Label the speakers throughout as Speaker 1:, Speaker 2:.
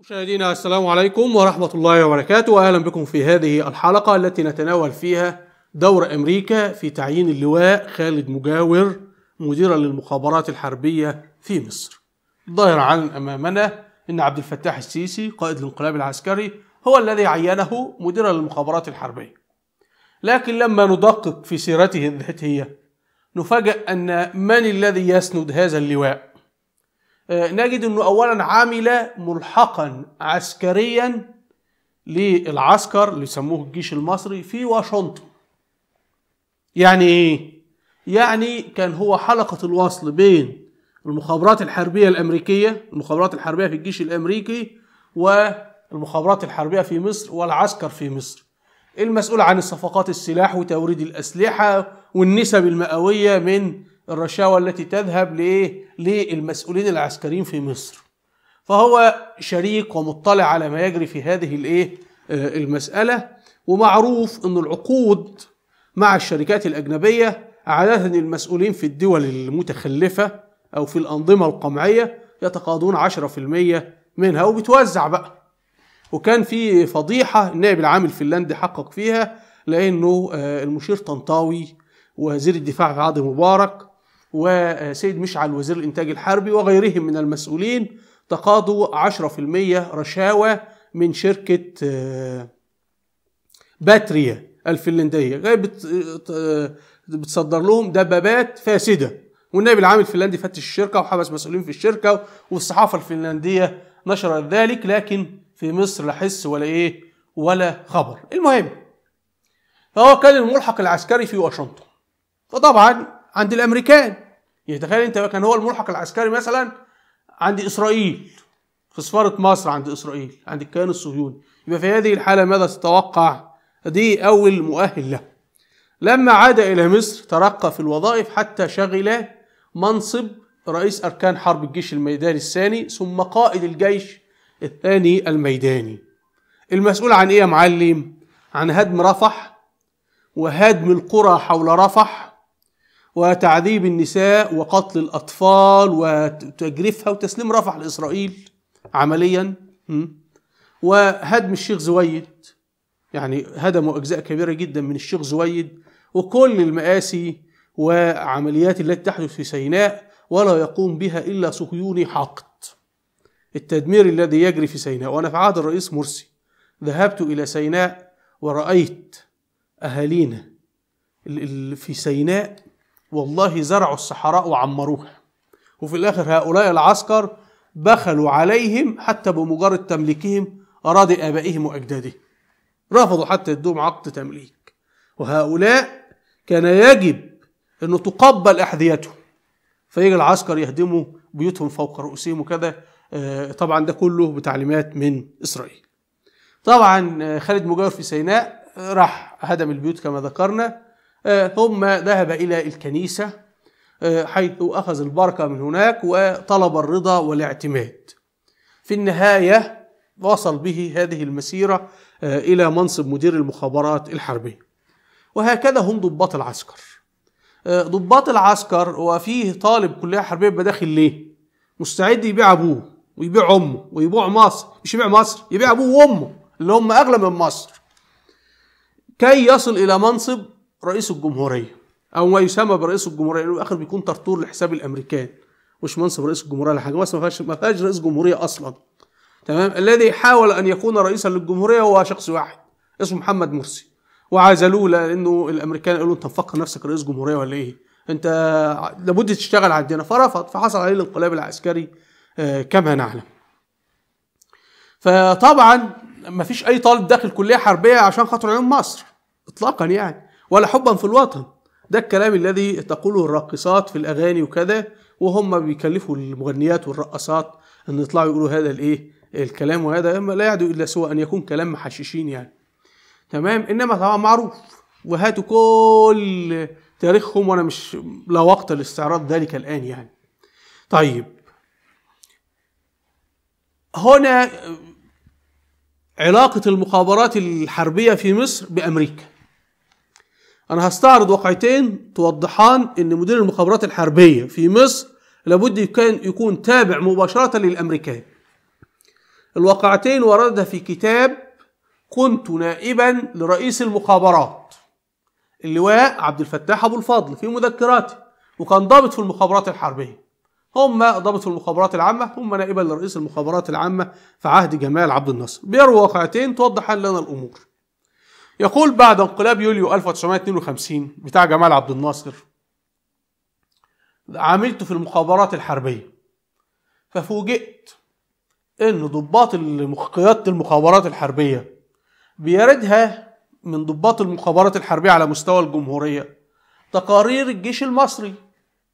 Speaker 1: مشاهدينا السلام عليكم ورحمة الله وبركاته وأهلا بكم في هذه الحلقة التي نتناول فيها دور أمريكا في تعيين اللواء خالد مجاور مديرا للمخابرات الحربية في مصر ظاهر عن أمامنا أن عبد الفتاح السيسي قائد الانقلاب العسكري هو الذي عينه مديرا للمخابرات الحربية لكن لما ندقق في سيرته الذاتية نفاجأ أن من الذي يسند هذا اللواء نجد أنه أولا عمل ملحقا عسكريا للعسكر اللي يسموه الجيش المصري في واشنطن يعني ايه يعني كان هو حلقة الوصل بين المخابرات الحربية الأمريكية المخابرات الحربية في الجيش الأمريكي والمخابرات الحربية في مصر والعسكر في مصر المسؤول عن الصفقات السلاح وتوريد الأسلحة والنسب المئوية من الرشاوى التي تذهب لإيه؟ للمسؤولين العسكريين في مصر فهو شريك ومطلع على ما يجري في هذه الإيه؟ آه، المسألة ومعروف أن العقود مع الشركات الأجنبية عادة المسؤولين في الدول المتخلفة أو في الأنظمة القمعية يتقاضون 10% منها وبتوزع بقى وكان في فضيحة النائب العام الفنلندي حقق فيها لأنه آه، المشير طنطاوي وزير الدفاع في عهد مبارك وسيد مشعل وزير الإنتاج الحربي وغيرهم من المسؤولين تقاضوا 10% رشاوى من شركة آه، باتريا الفنلندية آه، آه، بتصدر لهم دبابات فاسدة والنائب العام الفنلندي فتش الشركة وحبس مسؤولين في الشركة والصحافة الفنلندية نشرت ذلك لكن في مصر لا حس ولا إيه ولا خبر المهم فهو كان الملحق العسكري في واشنطن فطبعا عند الامريكان يعني تخيل انت كان هو الملحق العسكري مثلا عند اسرائيل في سفاره مصر عند اسرائيل عند الكيان الصهيوني يبقى في هذه الحاله ماذا تتوقع دي اول مؤهل له لما عاد الى مصر ترقى في الوظائف حتى شغل منصب رئيس اركان حرب الجيش الميداني الثاني ثم قائد الجيش الثاني الميداني المسؤول عن ايه يا معلم عن هدم رفح وهدم القرى حول رفح وتعذيب النساء وقتل الأطفال وتجريفها وتسليم رفح لإسرائيل عمليا وهدم الشيخ زويد يعني هدموا أجزاء كبيرة جدا من الشيخ زويد وكل المآسي وعمليات التي تحدث في سيناء ولا يقوم بها إلا صهيوني حقد التدمير الذي يجري في سيناء وأنا في عهد الرئيس مرسي ذهبت إلى سيناء ورأيت أهالينا في سيناء والله زرعوا الصحراء وعمروها وفي الآخر هؤلاء العسكر بخلوا عليهم حتى بمجرد تمليكهم أراضي آبائهم وأجدادهم رفضوا حتى يدوهم عقد تمليك وهؤلاء كان يجب أنه تقبل أحذيتهم فيجي العسكر يهدموا بيوتهم فوق رؤوسهم وكذا آه، طبعا ده كله بتعليمات من إسرائيل طبعا آه، خالد مجاور في سيناء آه، راح هدم البيوت كما ذكرنا آه، ثم ذهب إلى الكنيسة آه، حيث أخذ البركة من هناك وطلب الرضا والاعتماد في النهاية وصل به هذه المسيرة آه، إلى منصب مدير المخابرات الحربية وهكذا هم ضباط العسكر ضباط العسكر وفيه طالب كلية حربية بداخل ليه مستعد يبيع أبوه ويبيع أمه ويبيع مصر مش يبيع مصر يبيع أبوه وأمه اللي هم أغلى من مصر كي يصل إلى منصب رئيس الجمهوريه او ما يسمى برئيس الجمهوريه لانه الاخر بيكون طرطور لحساب الامريكان مش منصب رئيس الجمهوريه ولا حاجه بس ما فيهاش ما فيهاش رئيس جمهوريه اصلا تمام الذي حاول ان يكون رئيسا للجمهوريه هو شخص واحد اسمه محمد مرسي وعزلوه لانه الامريكان قالوا انت مفكر نفسك رئيس جمهوريه ولا ايه انت لابد تشتغل عندنا فرفض فحصل عليه الانقلاب العسكري آه، كما نعلم فطبعا ما فيش اي طالب داخل كليه حربيه عشان خاطر عيون مصر اطلاقا يعني ولا حبا في الوطن ده الكلام الذي تقوله الراقصات في الاغاني وكذا وهم بيكلفوا المغنيات والرقصات ان يطلعوا يقولوا هذا الايه الكلام وهذا لا يعدو الا سوى ان يكون كلام محششين يعني تمام انما طبعا معروف وهاتوا كل تاريخهم وانا مش لا وقت لاستعراض ذلك الان يعني طيب هنا علاقة المخابرات الحربية في مصر بأمريكا انا هستعرض واقعتين توضحان ان مدير المخابرات الحربيه في مصر لابد كان يكون تابع مباشره للامريكان الواقعتين وردها في كتاب كنت نائبا لرئيس المخابرات اللواء عبد الفتاح ابو الفضل في مذكراتي وكان ضابط في المخابرات الحربيه هم ضابط في المخابرات العامه هم نائبا لرئيس المخابرات العامه في عهد جمال عبد الناصر بيروي واقعتين توضحان لنا الامور يقول بعد انقلاب يوليو 1952 بتاع جمال عبد الناصر عملت في المخابرات الحربية ففوجئت ان ضباط قيادة المخابرات الحربية بيردها من ضباط المخابرات الحربية على مستوى الجمهورية تقارير الجيش المصري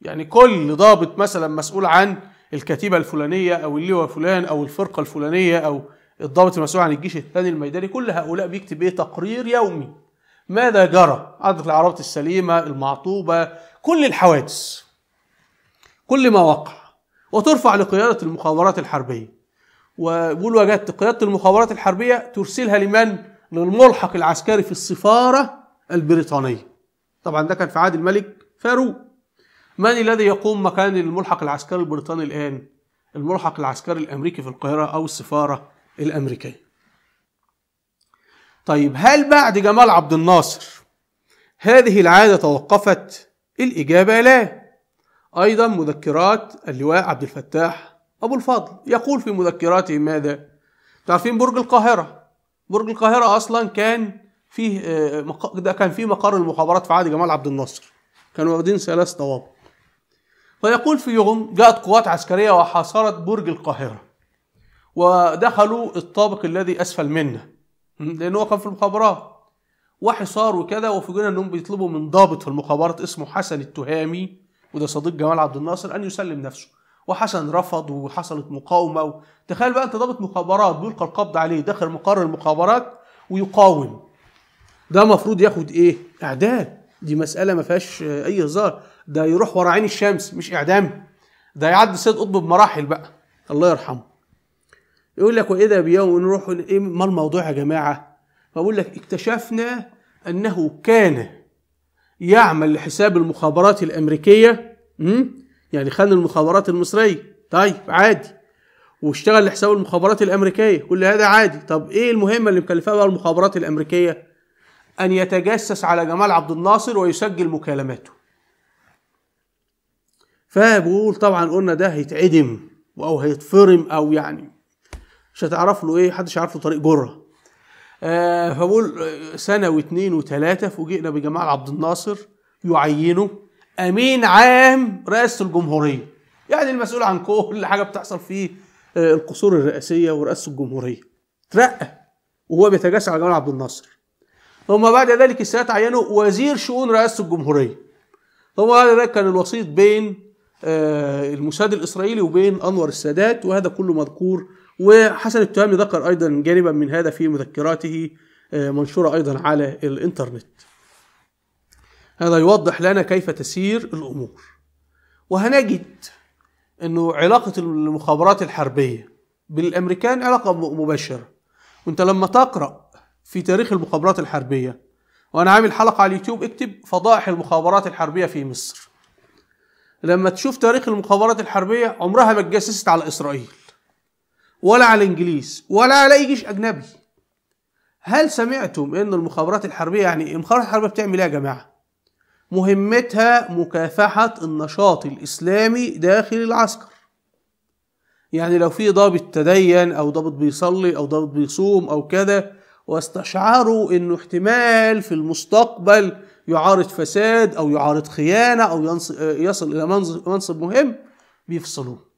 Speaker 1: يعني كل ضابط مثلا مسؤول عن الكتيبة الفلانية او اللواء فلان او الفرقة الفلانية او الضابط المسؤول عن الجيش الثاني الميداني كل هؤلاء بيكتب ايه تقرير يومي ماذا جرى عدد العربات السليمة المعطوبة كل الحوادث كل ما وقع وترفع لقيادة المخابرات الحربية ويقول وجدت قيادة المخابرات الحربية ترسلها لمن؟ للملحق العسكري في السفارة البريطانية طبعا ده كان في عهد الملك فاروق من الذي يقوم مكان الملحق العسكري البريطاني الآن؟ الملحق العسكري الأمريكي في القاهرة أو السفارة الامريكيه طيب هل بعد جمال عبد الناصر هذه العاده توقفت الاجابه لا ايضا مذكرات اللواء عبد الفتاح ابو الفضل يقول في مذكراته ماذا تعرفين برج القاهره برج القاهره اصلا كان فيه آه، ده كان فيه مقر المخابرات في عهد جمال عبد الناصر كانوا واخدين ثلاث طوابق فيقول في يوم جاءت قوات عسكرية وحاصرت برج القاهرة ودخلوا الطابق الذي اسفل منه لان هو كان في المخابرات وحصار وكده وفوجئنا انهم بيطلبوا من ضابط في المخابرات اسمه حسن التهامي وده صديق جمال عبد الناصر ان يسلم نفسه وحسن رفض وحصلت مقاومه تخيل بقى انت ضابط مخابرات بيلقى القبض عليه داخل مقر المخابرات ويقاوم ده المفروض ياخد ايه اعدام دي مساله ما فيهاش اي هزار ده يروح ورا عين الشمس مش اعدام ده يعدي سيد قطب بمراحل بقى الله يرحمه يقول لك واذا بيوم نروح ما الموضوع يا جماعه فبقول لك اكتشفنا انه كان يعمل لحساب المخابرات الامريكيه يعني خان المخابرات المصريه طيب عادي واشتغل لحساب المخابرات الامريكيه كل هذا عادي طب ايه المهمه اللي مكلفاه بقى المخابرات الامريكيه ان يتجسس على جمال عبد الناصر ويسجل مكالماته فبقول طبعا قلنا ده هيتعدم او هيتفرم او يعني مش هتعرف له ايه محدش عارف له طريق جره آه فبقول آه، سنه واثنين وثلاثه فوجئنا بجمال عبد الناصر يعينه امين عام رئاسه الجمهوريه يعني المسؤول عن كل حاجه بتحصل في آه، القصور الرئاسيه ورئاسه الجمهوريه ترقى وهو بيتجسس على جمال عبد الناصر ثم بعد ذلك السادات عينه وزير شؤون رئاسه الجمهوريه ثم بعد ذلك كان الوسيط بين آه، الموساد الاسرائيلي وبين انور السادات وهذا كله مذكور وحسن التهامي ذكر أيضا جانبا من هذا في مذكراته آه، منشورة أيضا على الإنترنت هذا يوضح لنا كيف تسير الأمور وهنجد أنه علاقة المخابرات الحربية بالأمريكان علاقة مباشرة وانت لما تقرأ في تاريخ المخابرات الحربية وأنا عامل حلقة على اليوتيوب اكتب فضائح المخابرات الحربية في مصر لما تشوف تاريخ المخابرات الحربية عمرها ما اتجسست على إسرائيل ولا على الانجليز ولا على اي جيش اجنبي هل سمعتم ان المخابرات الحربيه يعني المخابرات الحربيه بتعمل ايه يا جماعه مهمتها مكافحه النشاط الاسلامي داخل العسكر يعني لو في ضابط تدين او ضابط بيصلي او ضابط بيصوم او كذا واستشعروا انه احتمال في المستقبل يعارض فساد او يعارض خيانه او يصل الى منصب مهم بيفصلوه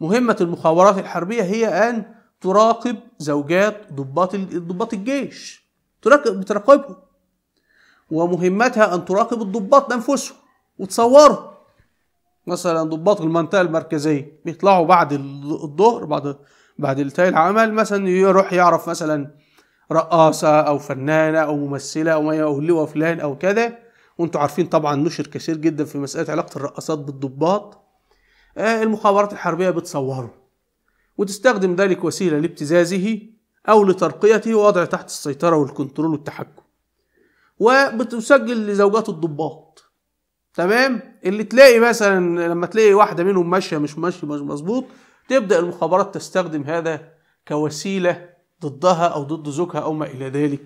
Speaker 1: مهمة المخابرات الحربية هي أن تراقب زوجات ضباط ضباط الجيش بتراقبهم ومهمتها أن تراقب الضباط أنفسهم وتصورهم مثلا ضباط المنطقة المركزية بيطلعوا بعد الظهر بعد بعد التاي العمل مثلا يروح يعرف مثلا رقاصة أو فنانة أو ممثلة أو أو لواء فلان أو كذا وانتوا عارفين طبعا نشر كثير جدا في مسألة علاقة الرقاصات بالضباط آه، المخابرات الحربية بتصوره وتستخدم ذلك وسيلة لابتزازه أو لترقيته ووضعه تحت السيطرة والكنترول والتحكم وبتسجل لزوجات الضباط تمام اللي تلاقي مثلا لما تلاقي واحدة منهم ماشية مش ماشية مش مظبوط تبدأ المخابرات تستخدم هذا كوسيلة ضدها أو ضد زوجها أو ما إلى ذلك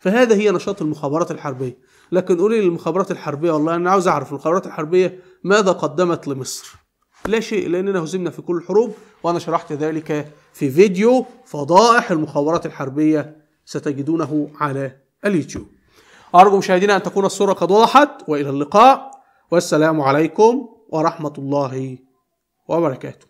Speaker 1: فهذا هي نشاط المخابرات الحربية لكن قولي للمخابرات الحربية والله أنا عاوز أعرف المخابرات الحربية ماذا قدمت لمصر لا شيء لأننا هزمنا في كل الحروب وأنا شرحت ذلك في فيديو فضائح المخابرات الحربية ستجدونه على اليوتيوب أرجو مشاهدينا أن تكون الصورة قد وضحت وإلى اللقاء والسلام عليكم ورحمة الله وبركاته